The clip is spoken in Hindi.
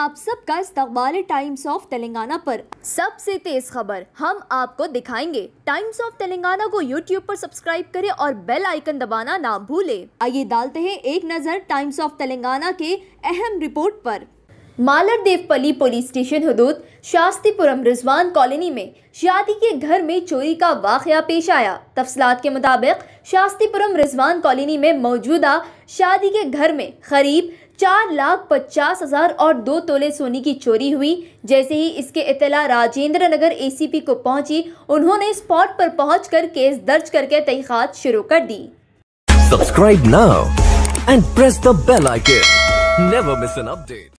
आप सबका इस्तबाल टाइम्स ऑफ तेलंगाना पर सबसे तेज खबर हम आपको दिखाएंगे टाइम्स ऑफ तेलंगाना को यूट्यूब पर सब्सक्राइब करें और बेल आइकन दबाना ना भूले आइए डालते हैं एक नज़र टाइम्स ऑफ तेलंगाना के अहम रिपोर्ट पर मालर देवपली पुलिस स्टेशन हदूद शास्तीपुरम रिजवान कॉलोनी में शादी के घर में चोरी का वाक़ पेश आया तफसलात के मुताबिक शास्तीपुरम रिजवान कॉलोनी में मौजूदा शादी के घर में करीब चार लाख पचास हजार और दो तोले सोने की चोरी हुई जैसे ही इसके इतला राजेंद्र नगर एसीपी को पहुंची उन्होंने स्पॉट पर पहुंचकर केस दर्ज करके तहखात शुरू कर दी subscribe now and press the bell icon never miss an update